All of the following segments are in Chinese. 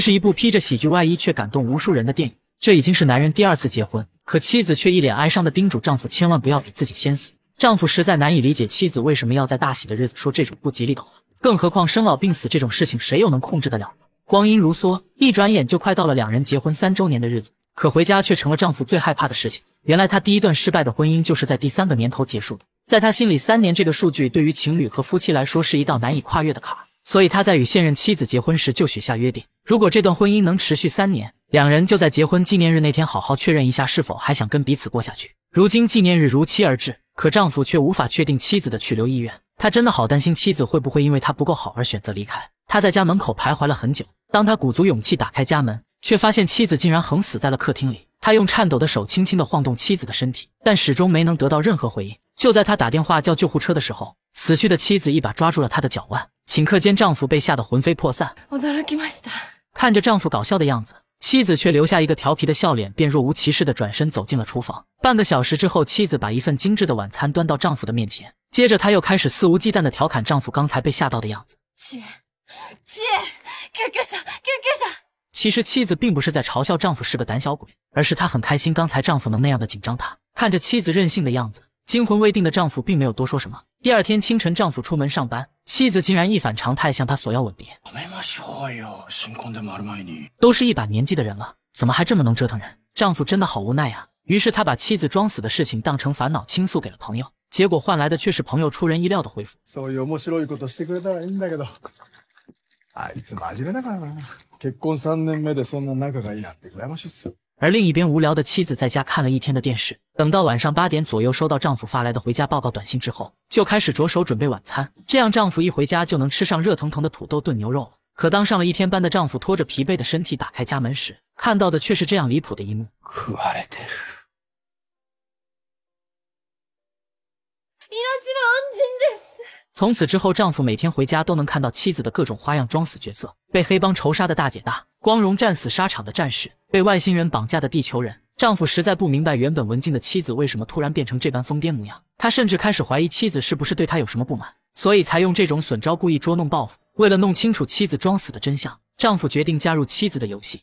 是一部披着喜剧外衣却感动无数人的电影。这已经是男人第二次结婚，可妻子却一脸哀伤的叮嘱丈夫千万不要比自己先死。丈夫实在难以理解妻子为什么要在大喜的日子说这种不吉利的话，更何况生老病死这种事情谁又能控制得了？光阴如梭，一转眼就快到了两人结婚三周年的日子，可回家却成了丈夫最害怕的事情。原来他第一段失败的婚姻就是在第三个年头结束的，在他心里，三年这个数据对于情侣和夫妻来说是一道难以跨越的坎。所以他在与现任妻子结婚时就许下约定，如果这段婚姻能持续三年，两人就在结婚纪念日那天好好确认一下是否还想跟彼此过下去。如今纪念日如期而至，可丈夫却无法确定妻子的去留意愿。他真的好担心妻子会不会因为他不够好而选择离开。他在家门口徘徊了很久，当他鼓足勇气打开家门，却发现妻子竟然横死在了客厅里。他用颤抖的手轻轻的晃动妻子的身体，但始终没能得到任何回应。就在他打电话叫救护车的时候，死去的妻子一把抓住了他的脚腕。顷刻间，丈夫被吓得魂飞魄散。看着丈夫搞笑的样子，妻子却留下一个调皮的笑脸，便若无其事的转身走进了厨房。半个小时之后，妻子把一份精致的晚餐端到丈夫的面前，接着她又开始肆无忌惮的调侃丈夫刚才被吓到的样子。切，切，干干啥？干干啥？其实妻子并不是在嘲笑丈夫是个胆小鬼，而是她很开心刚才丈夫能那样的紧张。她看着妻子任性的样子。惊魂未定的丈夫并没有多说什么。第二天清晨，丈夫出门上班，妻子竟然一反常态向他索要吻别。都是一把年纪的人了，怎么还这么能折腾人？丈夫真的好无奈呀。于是他把妻子装死的事情当成烦恼，倾诉给了朋友，结果换来的却是朋友出人意料的回复。婚三年而另一边，无聊的妻子在家看了一天的电视，等到晚上八点左右收到丈夫发来的回家报告短信之后，就开始着手准备晚餐，这样丈夫一回家就能吃上热腾腾的土豆炖牛肉了。可当上了一天班的丈夫拖着疲惫的身体打开家门时，看到的却是这样离谱的一幕。从此之后，丈夫每天回家都能看到妻子的各种花样装死角色，被黑帮仇杀的大姐大。光荣战死沙场的战士，被外星人绑架的地球人，丈夫实在不明白原本文静的妻子为什么突然变成这般疯癫模样。他甚至开始怀疑妻子是不是对他有什么不满，所以才用这种损招故意捉弄报复。为了弄清楚妻子装死的真相，丈夫决定加入妻子的游戏。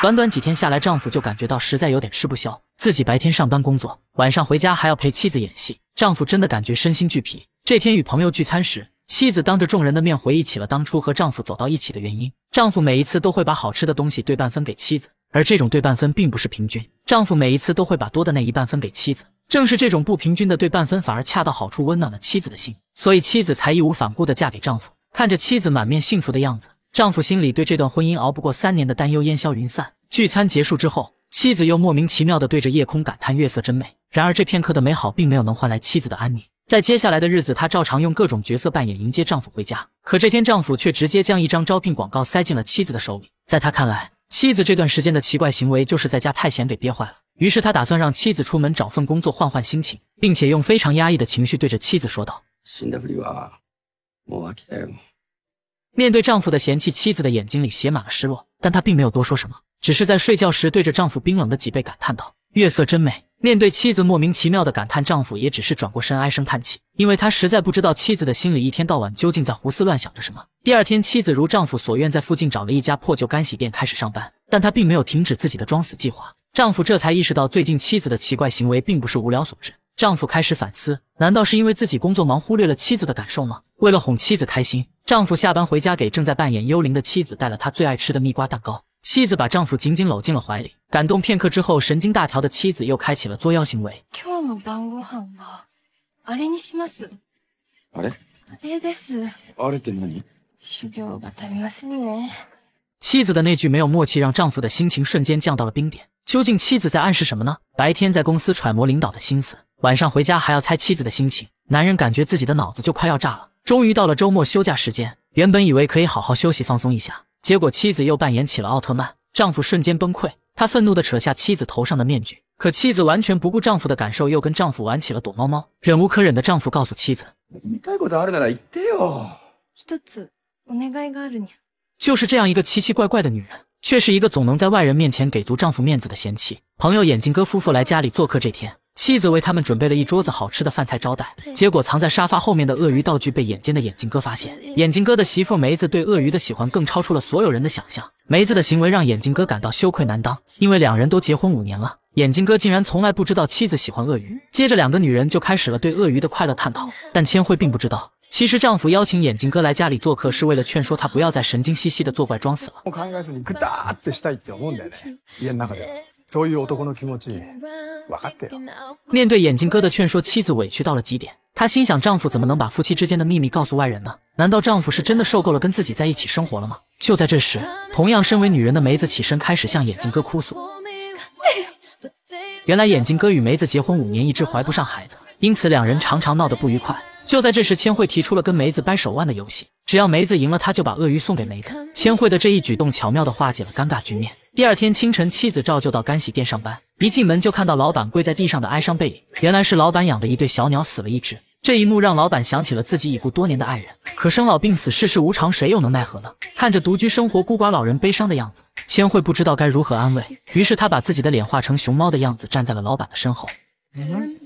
短短几天下来，丈夫就感觉到实在有点吃不消，自己白天上班工作，晚上回家还要陪妻子演戏。丈夫真的感觉身心俱疲。这天与朋友聚餐时，妻子当着众人的面回忆起了当初和丈夫走到一起的原因。丈夫每一次都会把好吃的东西对半分给妻子，而这种对半分并不是平均，丈夫每一次都会把多的那一半分给妻子。正是这种不平均的对半分，反而恰到好处温暖了妻子的心，所以妻子才义无反顾地嫁给丈夫。看着妻子满面幸福的样子，丈夫心里对这段婚姻熬不过三年的担忧烟消云散。聚餐结束之后。妻子又莫名其妙地对着夜空感叹：“月色真美。”然而，这片刻的美好并没有能换来妻子的安宁。在接下来的日子，她照常用各种角色扮演迎接丈夫回家。可这天，丈夫却直接将一张招聘广告塞进了妻子的手里。在他看来，妻子这段时间的奇怪行为就是在家太闲，给憋坏了。于是他打算让妻子出门找份工作，换换心情，并且用非常压抑的情绪对着妻子说道：“面对丈夫的嫌弃，妻子的眼睛里写满了失落，但她并没有多说什么。”只是在睡觉时对着丈夫冰冷的脊背感叹道：“月色真美。”面对妻子莫名其妙的感叹，丈夫也只是转过身唉声叹气，因为他实在不知道妻子的心里一天到晚究竟在胡思乱想着什么。第二天，妻子如丈夫所愿，在附近找了一家破旧干洗店开始上班，但她并没有停止自己的装死计划。丈夫这才意识到，最近妻子的奇怪行为并不是无聊所致。丈夫开始反思，难道是因为自己工作忙忽略了妻子的感受吗？为了哄妻子开心，丈夫下班回家给正在扮演幽灵的妻子带了他最爱吃的蜜瓜蛋糕。妻子把丈夫紧紧搂进了怀里，感动片刻之后，神经大条的妻子又开启了作妖行为。妻子的那句没有默契，让丈夫的心情瞬间降到了冰点。究竟妻子在暗示什么呢？白天在公司揣摩领导的心思，晚上回家还要猜妻子的心情，男人感觉自己的脑子就快要炸了。终于到了周末休假时间，原本以为可以好好休息放松一下。结果妻子又扮演起了奥特曼，丈夫瞬间崩溃，他愤怒地扯下妻子头上的面具，可妻子完全不顾丈夫的感受，又跟丈夫玩起了躲猫猫。忍无可忍的丈夫告诉妻子，就是这样一个奇奇怪怪的女人，却是一个总能在外人面前给足丈夫面子的贤妻。朋友眼镜哥夫妇来家里做客这天。妻子为他们准备了一桌子好吃的饭菜招待，结果藏在沙发后面的鳄鱼道具被眼尖的眼镜哥发现。眼镜哥的媳妇梅子对鳄鱼的喜欢更超出了所有人的想象，梅子的行为让眼镜哥感到羞愧难当，因为两人都结婚五年了，眼镜哥竟然从来不知道妻子喜欢鳄鱼。接着，两个女人就开始了对鳄鱼的快乐探讨，但千惠并不知道，其实丈夫邀请眼镜哥来家里做客是为了劝说他不要再神经兮兮的作怪装死了。所以 面对眼镜哥的劝说，妻子委屈到了极点。她心想：丈夫怎么能把夫妻之间的秘密告诉外人呢？难道丈夫是真的受够了跟自己在一起生活了吗？就在这时，同样身为女人的梅子起身，开始向眼镜哥哭诉。原来眼镜哥与梅子结婚五年，一直怀不上孩子，因此两人常常闹得不愉快。就在这时，千惠提出了跟梅子掰手腕的游戏，只要梅子赢了，他就把鳄鱼送给梅子。千惠的这一举动巧妙地化解了尴尬局面。第二天清晨，妻子照旧到干洗店上班。一进门就看到老板跪在地上的哀伤背影。原来是老板养的一对小鸟死了一只。这一幕让老板想起了自己已故多年的爱人。可生老病死，世事无常，谁又能奈何呢？看着独居生活孤寡老人悲伤的样子，千惠不知道该如何安慰。于是他把自己的脸画成熊猫的样子，站在了老板的身后。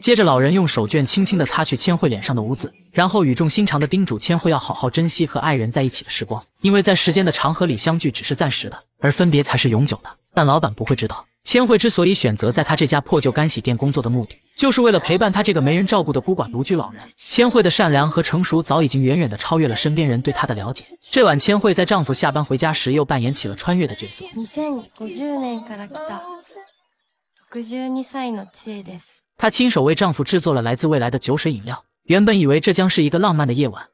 接着，老人用手绢轻轻地擦去千惠脸上的污渍，然后语重心长地叮嘱千惠要好好珍惜和爱人在一起的时光，因为在时间的长河里相聚只是暂时的，而分别才是永久的。但老板不会知道，千惠之所以选择在他这家破旧干洗店工作的目的，就是为了陪伴他这个没人照顾的孤寡独居老人。千惠的善良和成熟早已经远远地超越了身边人对她的了解。这晚，千惠在丈夫下班回家时，又扮演起了穿越的角色。她亲手为丈夫制作了来自未来的酒水饮料。原本以为这将是一个浪漫的夜晚。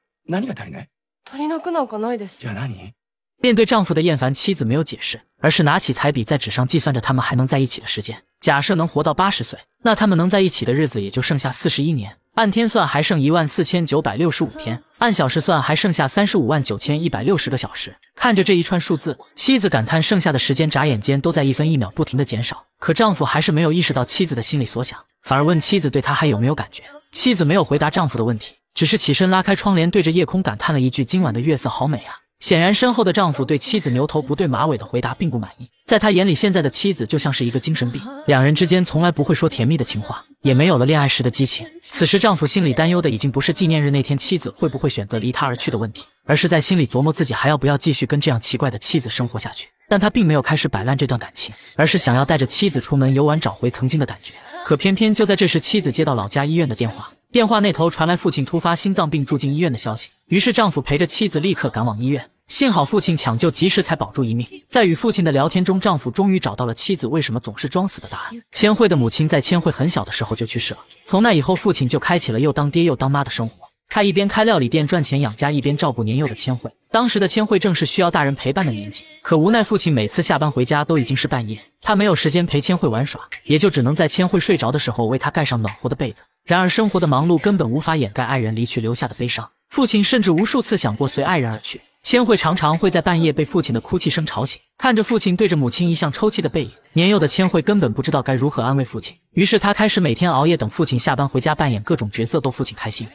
面对丈夫的厌烦，妻子没有解释，而是拿起彩笔在纸上计算着他们还能在一起的时间。假设能活到八十岁，那他们能在一起的日子也就剩下四十一年。按天算，还剩一万四千九百六十五天；按小时算，还剩下三十五万九千一百六十个小时。看着这一串数字，妻子感叹：剩下的时间，眨眼间都在一分一秒不停的减少。可丈夫还是没有意识到妻子的心里所想。反而问妻子对他还有没有感觉，妻子没有回答丈夫的问题，只是起身拉开窗帘，对着夜空感叹了一句：“今晚的月色好美啊！”显然，身后的丈夫对妻子牛头不对马尾的回答并不满意，在他眼里，现在的妻子就像是一个精神病。两人之间从来不会说甜蜜的情话，也没有了恋爱时的激情。此时，丈夫心里担忧的已经不是纪念日那天妻子会不会选择离他而去的问题，而是在心里琢磨自己还要不要继续跟这样奇怪的妻子生活下去。但他并没有开始摆烂这段感情，而是想要带着妻子出门游玩，找回曾经的感觉。可偏偏就在这时，妻子接到老家医院的电话，电话那头传来父亲突发心脏病住进医院的消息。于是丈夫陪着妻子立刻赶往医院，幸好父亲抢救及时才保住一命。在与父亲的聊天中，丈夫终于找到了妻子为什么总是装死的答案。千惠的母亲在千惠很小的时候就去世了，从那以后父亲就开启了又当爹又当妈的生活。他一边开料理店赚钱养家，一边照顾年幼的千惠。当时的千惠正是需要大人陪伴的年纪，可无奈父亲每次下班回家都已经是半夜，他没有时间陪千惠玩耍，也就只能在千惠睡着的时候为她盖上暖和的被子。然而生活的忙碌根本无法掩盖爱人离去留下的悲伤，父亲甚至无数次想过随爱人而去。千惠常常会在半夜被父亲的哭泣声吵醒，看着父亲对着母亲一向抽泣的背影，年幼的千惠根本不知道该如何安慰父亲。于是她开始每天熬夜等父亲下班回家，扮演各种角色逗父亲开心。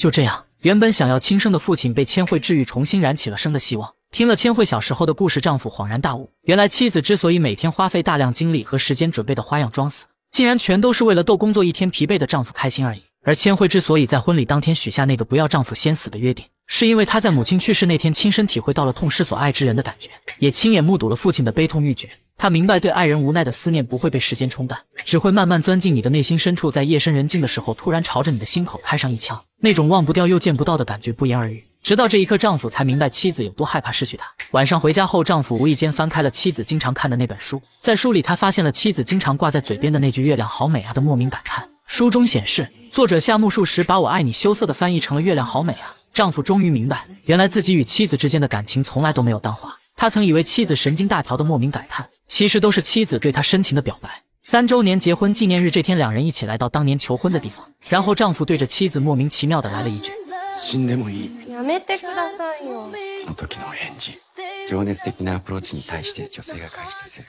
就这样，原本想要轻生的父亲被千惠治愈，重新燃起了生的希望。听了千惠小时候的故事，丈夫恍然大悟，原来妻子之所以每天花费大量精力和时间准备的花样装死，竟然全都是为了逗工作一天疲惫的丈夫开心而已。而千惠之所以在婚礼当天许下那个不要丈夫先死的约定，是因为她在母亲去世那天亲身体会到了痛失所爱之人的感觉，也亲眼目睹了父亲的悲痛欲绝。他明白，对爱人无奈的思念不会被时间冲淡，只会慢慢钻进你的内心深处，在夜深人静的时候，突然朝着你的心口开上一枪。那种忘不掉又见不到的感觉不言而喻。直到这一刻，丈夫才明白妻子有多害怕失去他。晚上回家后，丈夫无意间翻开了妻子经常看的那本书，在书里他发现了妻子经常挂在嘴边的那句“月亮好美啊”的莫名感叹。书中显示，作者夏目漱石把我爱你羞涩的翻译成了“月亮好美啊”。丈夫终于明白，原来自己与妻子之间的感情从来都没有淡化。他曾以为妻子神经大条的莫名感叹。其实都是妻子对他深情的表白。三周年结婚纪念日这天，两人一起来到当年求婚的地方，然后丈夫对着妻子莫名其妙的来了一句。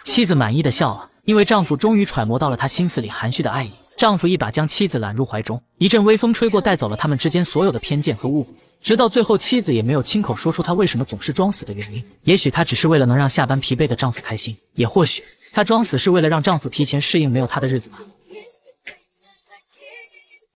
妻子满意的笑了，因为丈夫终于揣摩到了她心思里含蓄的爱意。丈夫一把将妻子揽入怀中，一阵微风吹过，带走了他们之间所有的偏见和误会。直到最后，妻子也没有亲口说出她为什么总是装死的原因。也许她只是为了能让下班疲惫的丈夫开心，也或许她装死是为了让丈夫提前适应没有她的日子吧。